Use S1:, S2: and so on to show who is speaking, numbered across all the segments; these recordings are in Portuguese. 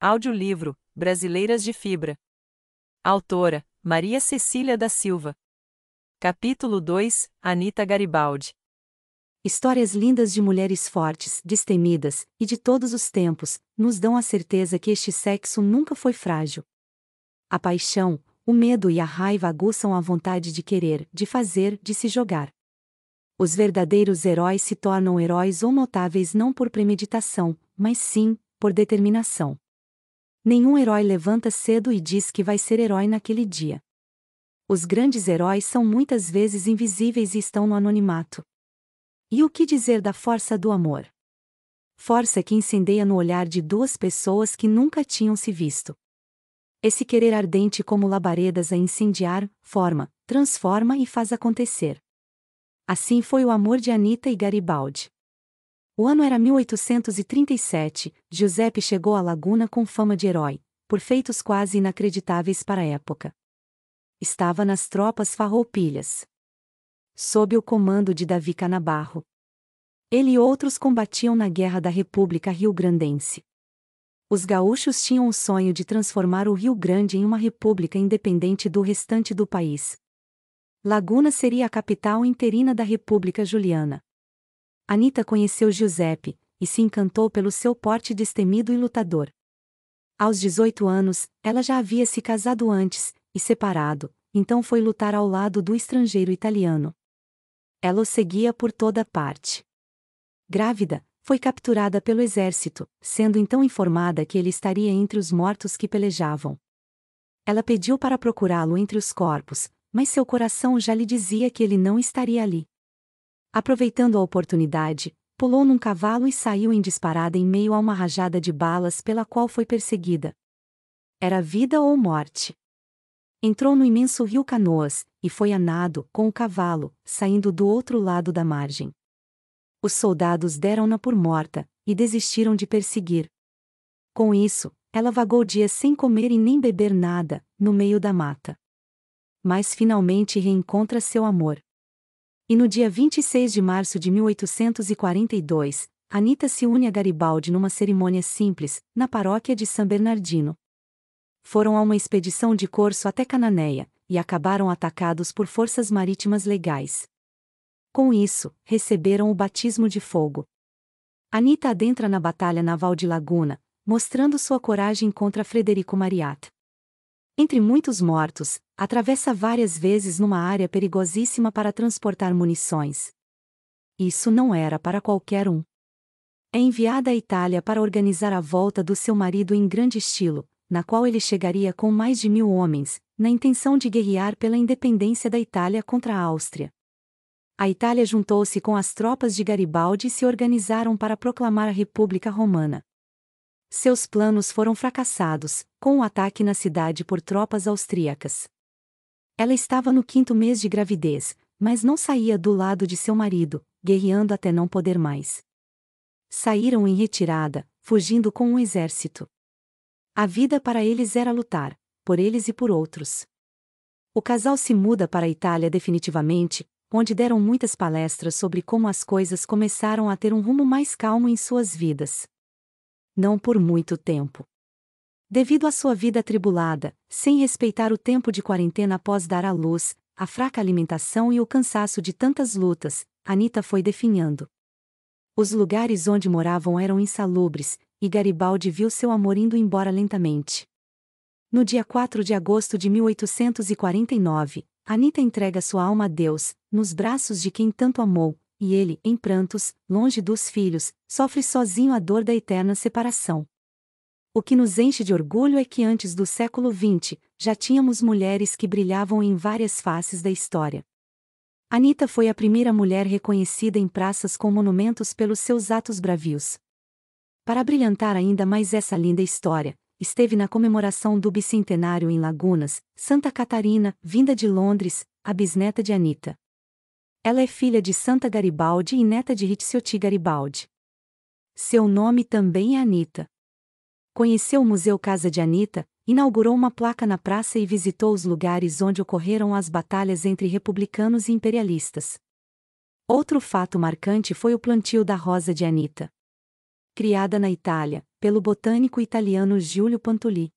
S1: Audiolivro Brasileiras de Fibra. Autora Maria Cecília da Silva. Capítulo 2 Anita Garibaldi. Histórias lindas de mulheres fortes, destemidas e de todos os tempos nos dão a certeza que este sexo nunca foi frágil. A paixão, o medo e a raiva aguçam a vontade de querer, de fazer, de se jogar. Os verdadeiros heróis se tornam heróis ou notáveis não por premeditação, mas sim por determinação. Nenhum herói levanta cedo e diz que vai ser herói naquele dia. Os grandes heróis são muitas vezes invisíveis e estão no anonimato. E o que dizer da força do amor? Força que incendeia no olhar de duas pessoas que nunca tinham se visto. Esse querer ardente como labaredas a incendiar, forma, transforma e faz acontecer. Assim foi o amor de Anita e Garibaldi. O ano era 1837, Giuseppe chegou à Laguna com fama de herói, por feitos quase inacreditáveis para a época. Estava nas tropas farroupilhas. Sob o comando de Davi Canabarro. Ele e outros combatiam na Guerra da República Rio-Grandense. Os gaúchos tinham o sonho de transformar o Rio Grande em uma república independente do restante do país. Laguna seria a capital interina da República Juliana. Anita conheceu Giuseppe e se encantou pelo seu porte destemido e lutador. Aos 18 anos, ela já havia se casado antes e separado, então foi lutar ao lado do estrangeiro italiano. Ela o seguia por toda parte. Grávida, foi capturada pelo exército, sendo então informada que ele estaria entre os mortos que pelejavam. Ela pediu para procurá-lo entre os corpos, mas seu coração já lhe dizia que ele não estaria ali. Aproveitando a oportunidade, pulou num cavalo e saiu em disparada em meio a uma rajada de balas pela qual foi perseguida. Era vida ou morte. Entrou no imenso rio Canoas, e foi a nado, com o cavalo, saindo do outro lado da margem. Os soldados deram-na por morta, e desistiram de perseguir. Com isso, ela vagou dias sem comer e nem beber nada, no meio da mata. Mas finalmente reencontra seu amor. E no dia 26 de março de 1842, Anita se une a Garibaldi numa cerimônia simples, na paróquia de San Bernardino. Foram a uma expedição de corso até Cananéia, e acabaram atacados por forças marítimas legais. Com isso, receberam o batismo de fogo. Anita adentra na Batalha Naval de Laguna, mostrando sua coragem contra Frederico Mariat. Entre muitos mortos, atravessa várias vezes numa área perigosíssima para transportar munições. Isso não era para qualquer um. É enviada à Itália para organizar a volta do seu marido em grande estilo, na qual ele chegaria com mais de mil homens, na intenção de guerrear pela independência da Itália contra a Áustria. A Itália juntou-se com as tropas de Garibaldi e se organizaram para proclamar a República Romana. Seus planos foram fracassados, com o um ataque na cidade por tropas austríacas. Ela estava no quinto mês de gravidez, mas não saía do lado de seu marido, guerreando até não poder mais. Saíram em retirada, fugindo com um exército. A vida para eles era lutar, por eles e por outros. O casal se muda para a Itália definitivamente, onde deram muitas palestras sobre como as coisas começaram a ter um rumo mais calmo em suas vidas. Não por muito tempo. Devido à sua vida atribulada, sem respeitar o tempo de quarentena após dar à luz, a fraca alimentação e o cansaço de tantas lutas, Anita foi definhando. Os lugares onde moravam eram insalubres, e Garibaldi viu seu amor indo embora lentamente. No dia 4 de agosto de 1849, Anita entrega sua alma a Deus, nos braços de quem tanto amou, e ele, em prantos, longe dos filhos, sofre sozinho a dor da eterna separação. O que nos enche de orgulho é que antes do século XX, já tínhamos mulheres que brilhavam em várias faces da história. Anita foi a primeira mulher reconhecida em praças com monumentos pelos seus atos bravios. Para brilhantar ainda mais essa linda história, esteve na comemoração do bicentenário em Lagunas, Santa Catarina, vinda de Londres, a bisneta de Anita. Ela é filha de Santa Garibaldi e neta de Ritsioti Garibaldi. Seu nome também é Anita conheceu o Museu Casa de Anitta, inaugurou uma placa na praça e visitou os lugares onde ocorreram as batalhas entre republicanos e imperialistas. Outro fato marcante foi o plantio da Rosa de Anitta. Criada na Itália, pelo botânico italiano Giulio Pantoli.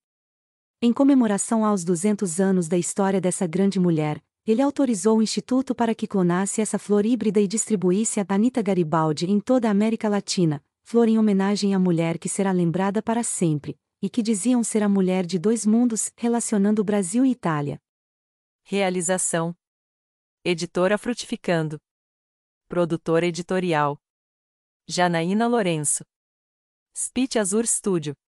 S1: Em comemoração aos 200 anos da história dessa grande mulher, ele autorizou o Instituto para que clonasse essa flor híbrida e distribuísse a Anita Garibaldi em toda a América Latina, flor em homenagem à mulher que será lembrada para sempre, e que diziam ser a mulher de dois mundos, relacionando Brasil e Itália. Realização: Editora Frutificando. Produtora Editorial: Janaína Lourenço. Speech Azur Studio.